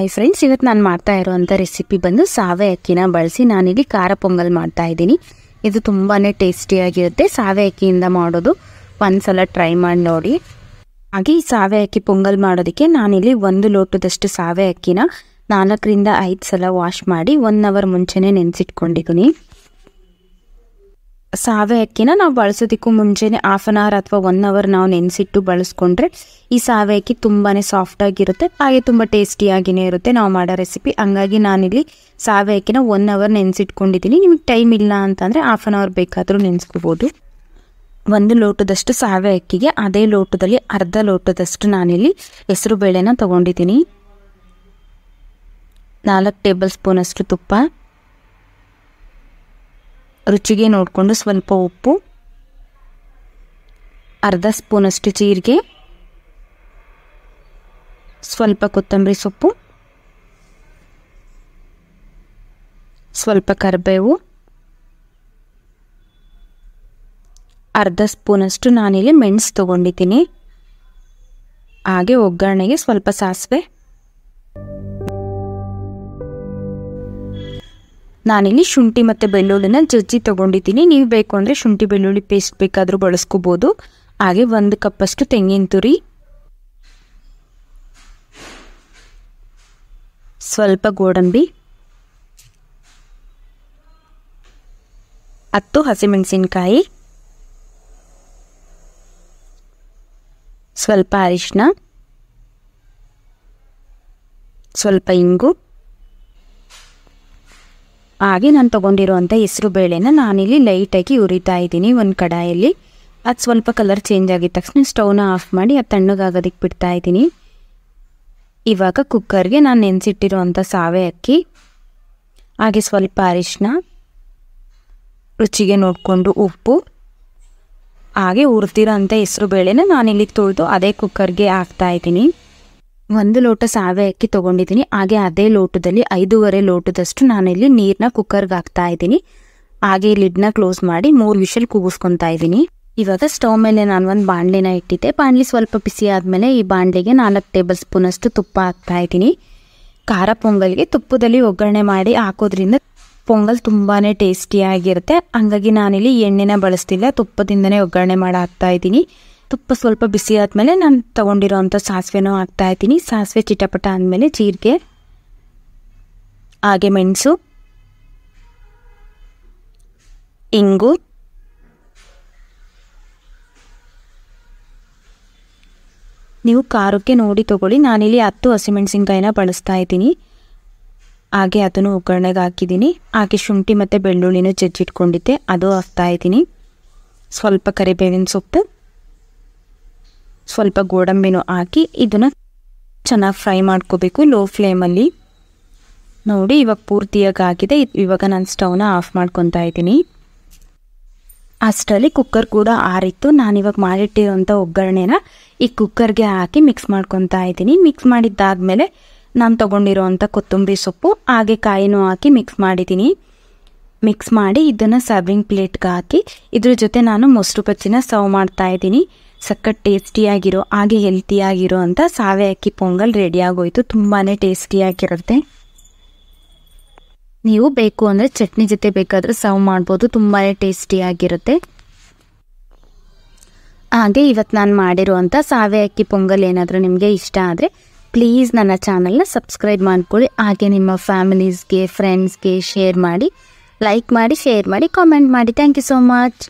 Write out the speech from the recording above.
hi friends ಇವತ್ತು ನಾನು ಮಾಡ್ತಾ ಇರೋವಂಥ ರೆಸಿಪಿ ಬಂದು ಸಾವೆ ಅಕ್ಕಿನ ಬಳಸಿ ನಾನಿಲ್ಲಿ ಖಾರ ಪೊಂಗಲ್ ಮಾಡ್ತಾ ಇದ್ದೀನಿ ಇದು ತುಂಬಾ ಟೇಸ್ಟಿಯಾಗಿರುತ್ತೆ ಸಾವೆ ಅಕ್ಕಿಯಿಂದ ಮಾಡೋದು ಒಂದು ಸಲ ಟ್ರೈ ಮಾಡಿ ನೋಡಿ ಹಾಗೆ ಈ ಸಾವೆ ಅಕ್ಕಿ ಪೊಂಗಲ್ ಮಾಡೋದಕ್ಕೆ ನಾನಿಲ್ಲಿ ಒಂದು ಲೋಟದಷ್ಟು ಸಾವೆ ಅಕ್ಕಿನ ನಾಲ್ಕರಿಂದ ಐದು ಸಲ ವಾಶ್ ಮಾಡಿ ಒನ್ ಅವರ್ ಮುಂಚೆನೇ ನೆನೆಸಿಟ್ಕೊಂಡಿದ್ದೀನಿ ಸಾವೆ ಅಕ್ಕಿನ ನಾವು ಬಳಸೋದಕ್ಕೂ ಮುಂಚೆನೆ ಹಾಫ್ ಅನ್ ಅವರ್ ಅಥವಾ ಒನ್ ಅವರ್ ನಾವು ನೆನೆಸಿಟ್ಟು ಬಳಸ್ಕೊಂಡ್ರೆ ಈ ಸಾವೆ ಅಕ್ಕಿ ತುಂಬಾ ಸಾಫ್ಟಾಗಿರುತ್ತೆ ಹಾಗೆ ತುಂಬ ಟೇಸ್ಟಿಯಾಗಿಯೇ ಇರುತ್ತೆ ನಾವು ಮಾಡೋ ರೆಸಿಪಿ ಹಂಗಾಗಿ ನಾನಿಲ್ಲಿ ಸಾವೆ ಅಕ್ಕಿನ ಒನ್ ಅವರ್ ನೆನೆಸಿಟ್ಕೊಂಡಿದ್ದೀನಿ ನಿಮಗೆ ಟೈಮ್ ಇಲ್ಲ ಅಂತಂದರೆ ಹಾಫ್ ಅನ್ ಅವರ್ ಬೇಕಾದರೂ ನೆನೆಸ್ಕೋಬೋದು ಒಂದು ಲೋಟದಷ್ಟು ಸಾವೆ ಅಕ್ಕಿಗೆ ಅದೇ ಲೋಟದಲ್ಲಿ ಅರ್ಧ ಲೋಟದಷ್ಟು ನಾನಿಲ್ಲಿ ಹೆಸರು ಬೇಳೆನ ತೊಗೊಂಡಿದ್ದೀನಿ ನಾಲ್ಕು ಟೇಬಲ್ ಸ್ಪೂನಷ್ಟು ತುಪ್ಪ ರುಚಿಗೆ ನೋಡಿಕೊಂಡು ಸ್ವಲ್ಪ ಉಪ್ಪು ಅರ್ಧ ಸ್ಪೂನಷ್ಟು ಜೀರಿಗೆ ಸ್ವಲ್ಪ ಕೊತ್ತಂಬರಿ ಸೊಪ್ಪು ಸ್ವಲ್ಪ ಕರಿಬೇವು ಅರ್ಧ ಸ್ಪೂನಷ್ಟು ನಾನಿಲ್ಲಿ ಮೆಣಸು ತೊಗೊಂಡಿದ್ದೀನಿ ಹಾಗೆ ಒಗ್ಗರಣೆಗೆ ಸ್ವಲ್ಪ ಸಾಸಿವೆ ನಾನಿಲ್ಲಿ ಶುಂಠಿ ಮತ್ತು ಬೆಳ್ಳುಳ್ಳಿನ ಜಜ್ಜಿ ತೊಗೊಂಡಿದ್ದೀನಿ ನೀವು ಬೇಕು ಅಂದರೆ ಶುಂಠಿ ಬೆಳ್ಳುಳ್ಳಿ ಪೇಸ್ಟ್ ಬೇಕಾದರೂ ಬಳಸ್ಕೋಬೋದು ಹಾಗೆ ಒಂದು ಕಪ್ಪಷ್ಟು ತೆಂಗಿನ ತುರಿ ಸ್ವಲ್ಪ ಗೋಡಂಬಿ ಹತ್ತು ಹಸಿಮೆಣಸಿನ್ಕಾಯಿ ಸ್ವಲ್ಪ ಅರಿಶಿನ ಸ್ವಲ್ಪ ಇಂಗು ಹಾಗೆ ನಾನು ತೊಗೊಂಡಿರುವಂಥ ಹೆಸರು ಬೇಳೆನ ನಾನಿಲ್ಲಿ ಲೈಟಾಗಿ ಉರಿತಾ ಇದ್ದೀನಿ ಒಂದು ಕಡಾಯಲ್ಲಿ ಅದು ಸ್ವಲ್ಪ ಕಲರ್ ಚೇಂಜ್ ಆಗಿದ ತಕ್ಷಣ ಸ್ಟೌನ ಆಫ್ ಮಾಡಿ ಅದು ತಣ್ಣಗಾಗೋದಕ್ಕೆ ಬಿಡ್ತಾ ಇದ್ದೀನಿ ಇವಾಗ ಕುಕ್ಕರ್ಗೆ ನಾನು ನೆನೆಸಿಟ್ಟಿರುವಂಥ ಸಾವೆ ಅಕ್ಕಿ ಹಾಗೆ ಸ್ವಲ್ಪ ಅರಿಶಿನ ರುಚಿಗೆ ನೋಡಿಕೊಂಡು ಉಪ್ಪು ಹಾಗೆ ಉರ್ತಿರೋ ಅಂಥ ಹೆಸರು ಬೇಳೆನ ನಾನಿಲ್ಲಿ ತುಳಿದು ಅದೇ ಕುಕ್ಕರ್ಗೆ ಹಾಕ್ತಾ ಒಂದು ಲೋಟ ಸಾವೆ ಅಕ್ಕಿ ತಗೊಂಡಿದ್ದೀನಿ ಹಾಗೆ ಅದೇ ಲೋಟದಲ್ಲಿ ಐದೂವರೆ ಲೋಟದಷ್ಟು ನಾನಿಲ್ಲಿ ನೀರನ್ನ ಕುಕ್ಕರ್ಗೆ ಹಾಕ್ತಾ ಇದ್ದೀನಿ ಹಾಗೆ ಲಿಡ್ನ ಕ್ಲೋಸ್ ಮಾಡಿ ಮೂರು ವಿಷಲ್ ಕೂಗಿಸ್ಕೊತಾ ಇದ್ದೀನಿ ಇವಾಗ ಸ್ಟವ್ ಮೇಲೆ ನಾನು ಒಂದು ಬಾಣಲೆನ ಇಟ್ಟಿದ್ದೆ ಬಾಂಡ್ಲಿ ಸ್ವಲ್ಪ ಬಿಸಿ ಆದಮೇಲೆ ಈ ಬಾಂಡ್ಲಿಗೆ ನಾಲ್ಕು ಟೇಬಲ್ ಸ್ಪೂನಷ್ಟು ತುಪ್ಪ ಹಾಕ್ತಾ ಇದ್ದೀನಿ ಖಾರ ಪೊಂಗಲ್ಗೆ ತುಪ್ಪದಲ್ಲಿ ಒಗ್ಗರಣೆ ಮಾಡಿ ಹಾಕೋದ್ರಿಂದ ಪೊಂಗಲ್ ತುಂಬಾ ಟೇಸ್ಟಿಯಾಗಿರುತ್ತೆ ಹಂಗಾಗಿ ನಾನಿಲ್ಲಿ ಎಣ್ಣೆನ ಬಳಸ್ತಿಲ್ಲ ತುಪ್ಪದಿಂದನೇ ಒಗ್ಗರಣೆ ಮಾಡಿ ಹಾಕ್ತಾ ಇದ್ದೀನಿ ತುಪ್ಪ ಸ್ವಲ್ಪ ಬಿಸಿ ಆದಮೇಲೆ ನಾನು ತೊಗೊಂಡಿರೋ ಅಂಥ ಸಾಸಿವೆನೂ ಹಾಕ್ತಾಯಿದ್ದೀನಿ ಸಾಸಿವೆ ಚಿಟಪಟ ಆದಮೇಲೆ ಜೀರಿಗೆ ಹಾಗೆ ಮೆಣಸು ಇಂಗು ನೀವು ಖಾರಕ್ಕೆ ನೋಡಿ ತೊಗೊಳ್ಳಿ ನಾನಿಲ್ಲಿ ಹತ್ತು ಹಸಿಮೆಣಸಿನ್ಕಾಯಿನ ಬಳಸ್ತಾ ಇದ್ದೀನಿ ಹಾಗೆ ಅದನ್ನು ಒಗ್ಗರಣೆಗೆ ಹಾಕಿದ್ದೀನಿ ಹಾಗೆ ಶುಂಠಿ ಮತ್ತು ಬೆಳ್ಳುಳ್ಳಿನೂ ಜಜ್ಜಿಟ್ಕೊಂಡಿದ್ದೆ ಅದು ಹಾಕ್ತಾ ಇದ್ದೀನಿ ಸ್ವಲ್ಪ ಕರಿಬೇವಿನ ಸೊಪ್ಪು ಸ್ವಲ್ಪ ಗೋಡಂಬಿನೂ ಹಾಕಿ ಇದನ್ನು ಚೆನ್ನಾಗಿ ಫ್ರೈ ಮಾಡ್ಕೋಬೇಕು ಲೋ ಫ್ಲೇಮಲ್ಲಿ ನೋಡಿ ಇವಾಗ ಪೂರ್ತಿಯಾಗಿ ಆಗಿದೆ ಇವಾಗ ನಾನು ಸ್ಟವ್ನ ಆಫ್ ಮಾಡ್ಕೊತಾ ಇದ್ದೀನಿ ಅಷ್ಟರಲ್ಲಿ ಕುಕ್ಕರ್ ಕೂಡ ಆರಿತ್ತು ನಾನು ಇವಾಗ ಮಾಡಿಟ್ಟಿರೋಂಥ ಒಗ್ಗರಣೆನ ಈ ಕುಕ್ಕರ್ಗೆ ಹಾಕಿ ಮಿಕ್ಸ್ ಮಾಡ್ಕೊತಾ ಇದ್ದೀನಿ ಮಿಕ್ಸ್ ಮಾಡಿದ್ದಾದಮೇಲೆ ನಾನು ತೊಗೊಂಡಿರೋವಂಥ ಕೊತ್ತಂಬರಿ ಸೊಪ್ಪು ಹಾಗೆ ಕಾಯಿನೂ ಹಾಕಿ ಮಿಕ್ಸ್ ಮಾಡಿದ್ದೀನಿ ಮಿಕ್ಸ್ ಮಾಡಿ ಇದನ್ನು ಸರ್ವಿಂಗ್ ಪ್ಲೇಟ್ಗೆ ಹಾಕಿ ಇದ್ರ ಜೊತೆ ನಾನು ಮೊಸರು ಪಚ್ಚಿನ ಸರ್ವ್ ಮಾಡ್ತಾ ಇದ್ದೀನಿ ಸಖತ್ ಟೇಸ್ಟಿಯಾಗಿರೋ ಹಾಗೆ ಹೆಲ್ತಿಯಾಗಿರೋ ಅಂತ ಸಾವೆ ಅಕ್ಕಿ ಪೊಂಗಲ್ ರೆಡಿ ಆಗೋಯ್ತು ತುಂಬಾ ಟೇಸ್ಟಿಯಾಗಿರುತ್ತೆ ನೀವು ಬೇಕು ಅಂದರೆ ಚಟ್ನಿ ಜೊತೆ ಬೇಕಾದರೆ ಸರ್ವ್ ಮಾಡ್ಬೋದು ತುಂಬಾ ಟೇಸ್ಟಿಯಾಗಿರುತ್ತೆ ಹಾಗೆ ಇವತ್ತು ನಾನು ಮಾಡಿರುವಂಥ ಸಾವೆ ಅಕ್ಕಿ ಪೊಂಗಲ್ ಏನಾದರೂ ನಿಮಗೆ ಇಷ್ಟ ಆದರೆ ಪ್ಲೀಸ್ ನನ್ನ ಚಾನಲ್ನ ಸಬ್ಸ್ಕ್ರೈಬ್ ಮಾಡ್ಕೊಳ್ಳಿ ಹಾಗೆ ನಿಮ್ಮ ಫ್ಯಾಮಿಲೀಸ್ಗೆ ಫ್ರೆಂಡ್ಸ್ಗೆ ಶೇರ್ ಮಾಡಿ ಲೈಕ್ ಮಾಡಿ ಶೇರ್ ಮಾಡಿ ಕಾಮೆಂಟ್ ಮಾಡಿ ಥ್ಯಾಂಕ್ ಯು ಸೋ ಮಚ್